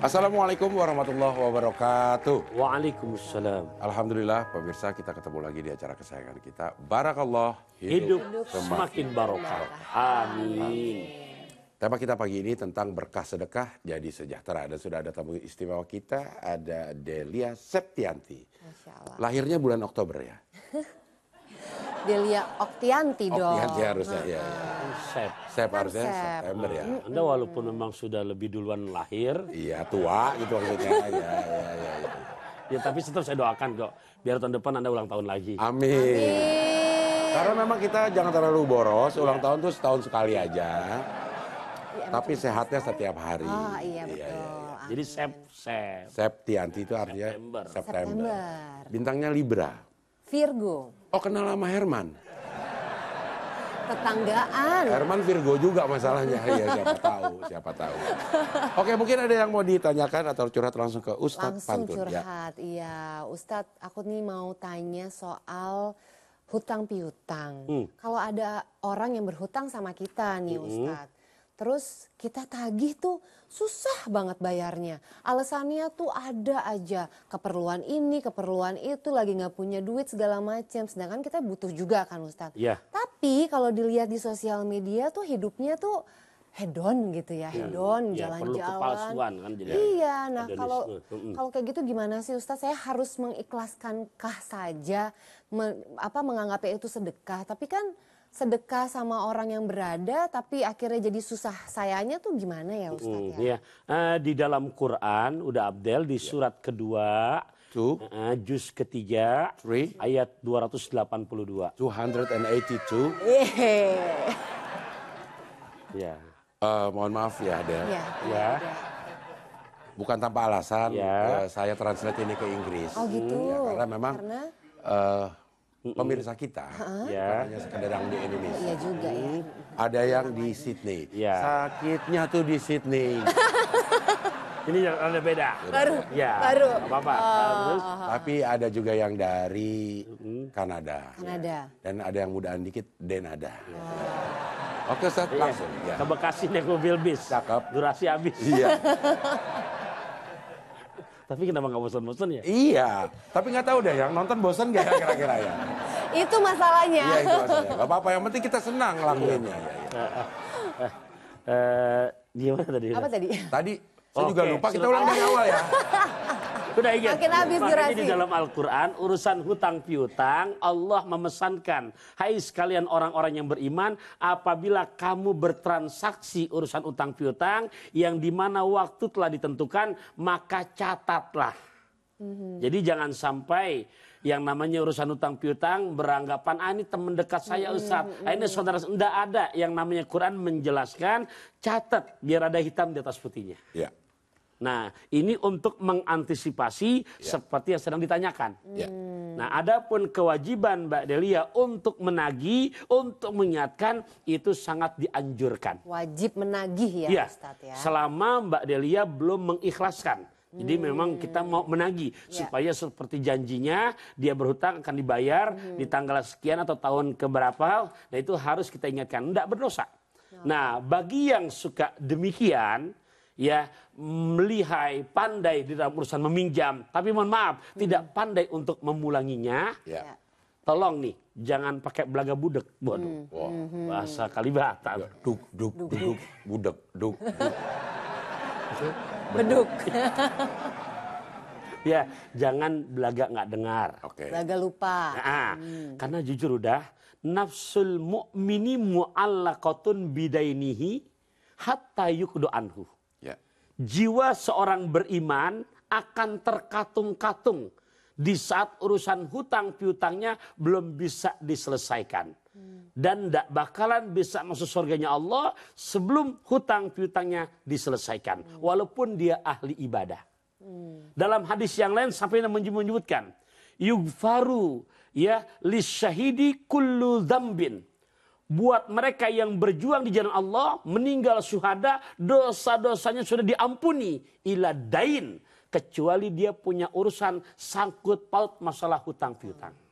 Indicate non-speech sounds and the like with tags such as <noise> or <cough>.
Assalamualaikum warahmatullahi wabarakatuh. Waalaikumsalam. Alhamdulillah pemirsa kita ketemu lagi di acara kesayangan kita. Barakallah hidup, hidup semakin, semakin barokah. Amin. Amin. Tema kita pagi ini tentang berkah sedekah jadi sejahtera dan sudah ada tamu istimewa kita ada Delia Septianti. Lahirnya bulan Oktober ya. <laughs> Delia Oktianti dong. Oktianti harusnya, ya, ya. Sep. Sep harusnya iya, iya. September ya. Anda walaupun memang sudah lebih duluan lahir. Iya, tua gitu maksudnya. Iya iya iya. ya. ya, tapi tetap saya doakan kok. Biar tahun depan Anda ulang tahun lagi. Amin. Amin. Karena memang kita jangan terlalu boros. Ulang ya. tahun tuh setahun sekali aja. Ya, tapi betul. sehatnya setiap hari. Oh iya betul. Iya, iya. Jadi Sep, Sep. Septianti itu artinya September. September. September. Bintangnya Libra. Virgo. Oh kenal sama Herman? Tetanggaan. Herman Virgo juga masalahnya. ya siapa <laughs> tahu, siapa tahu. Oke mungkin ada yang mau ditanyakan atau curhat langsung ke Ustadz langsung Pantun. Langsung ya. curhat, ya. iya. Ustadz aku nih mau tanya soal hutang piutang. Hmm. Kalau ada orang yang berhutang sama kita nih hmm. Ustadz. Terus kita tagih tuh susah banget bayarnya. Alasannya tuh ada aja keperluan ini, keperluan itu, lagi nggak punya duit segala macam. Sedangkan kita butuh juga kan Ustadz. Iya. Tapi kalau dilihat di sosial media tuh hidupnya tuh hedon gitu ya, ya hedon jalan-jalan. Ya, kepalsuan kan jadi. Iya, nah kalau hmm. kalau kayak gitu gimana sih Ustaz? Saya harus mengikhlaskankah saja me, apa menganggapnya itu sedekah, tapi kan sedekah sama orang yang berada tapi akhirnya jadi susah sayanya tuh gimana ya Ustaz hmm, ya? Iya. Uh, di dalam Quran udah Abdel di iya. surat yeah. kedua Two. Uh, juz ketiga Three. ayat 282. 282. Yeah. Yeah. Uh, mohon maaf ya ada iya. Ya. ya. Bukan tanpa alasan ya. uh, saya translate ini ke Inggris. Oh gitu. Ya, karena memang karena... Uh, pemirsa kita uh-huh. sekedar di Indonesia. Iya juga ya. Ada yang di Sydney. Ya. Sakitnya tuh di Sydney. <laughs> Ini yang ada beda. Baru. Ya. Baru. Apa oh, oh, apa. Oh. Tapi ada juga yang dari Kanada. Kanada. Dan ada yang mudahan dikit Denada. Oh. Oke Ustaz, iya. langsung. Ya. Ke Bekasi naik mobil bis. Cakep. Durasi habis. Iya. <laughs> Tapi kenapa nggak bosan-bosan ya? Iya, tapi nggak tahu deh yang nonton bosan gak ya kira-kira ya. <laughs> itu masalahnya. Iya itu masalahnya. Gak apa-apa, yang penting kita senang lakuinnya. Iya, iya. iya. Eh, eh, eh, eh, gimana tadi? Apa tadi? Tadi saya okay. juga lupa, kita ulang dari awal ya. <laughs> Sudah ingat. Makin habis durasi. di dalam Al-Quran, urusan hutang piutang, Allah memesankan. Hai sekalian orang-orang yang beriman, apabila kamu bertransaksi urusan hutang piutang, yang dimana waktu telah ditentukan, maka catatlah. Mm-hmm. Jadi jangan sampai yang namanya urusan utang piutang beranggapan ah ini teman dekat saya mhm, Ustaz. Ah, ini mhm. saudara tidak ada yang namanya Quran menjelaskan catat biar ada hitam di atas putihnya. Yeah. Nah, ini untuk mengantisipasi ya. seperti yang sedang ditanyakan. Ya. Nah, adapun kewajiban Mbak Delia untuk menagih, untuk mengingatkan itu sangat dianjurkan. Wajib menagih ya, ya. Ustaz ya. Selama Mbak Delia belum mengikhlaskan. Jadi hmm. memang kita mau menagih ya. supaya seperti janjinya dia berhutang akan dibayar hmm. di tanggal sekian atau tahun keberapa. Nah itu harus kita ingatkan, tidak berdosa. Nah. nah bagi yang suka demikian, ya melihai, pandai di dalam urusan meminjam, tapi mohon maaf hmm. tidak pandai untuk memulanginya. Ya. ya. Tolong nih, jangan pakai belaga budek. Waduh, hmm. wow. Hmm, hmm. bahasa Kalibata. Ya, duk, duk, duk, duk, budek, duk, Beduk. <laughs> ya, jangan belaga nggak dengar. Okay. Belaga lupa. Nah, ah, hmm. Karena jujur udah, nafsul mu'mini mu'allakotun bidainihi hatta yukdu anhu. Ya. Jiwa seorang beriman akan terkatung-katung di saat urusan hutang piutangnya belum bisa diselesaikan. Dan tidak bakalan bisa masuk surganya Allah sebelum hutang piutangnya diselesaikan. Hmm. Walaupun dia ahli ibadah. Hmm. Dalam hadis yang lain sampai menyebutkan. Yugfaru ya lishahidi kullu Hmm buat mereka yang berjuang di jalan Allah meninggal syuhada dosa-dosanya sudah diampuni ila dain kecuali dia punya urusan sangkut paut masalah hutang piutang.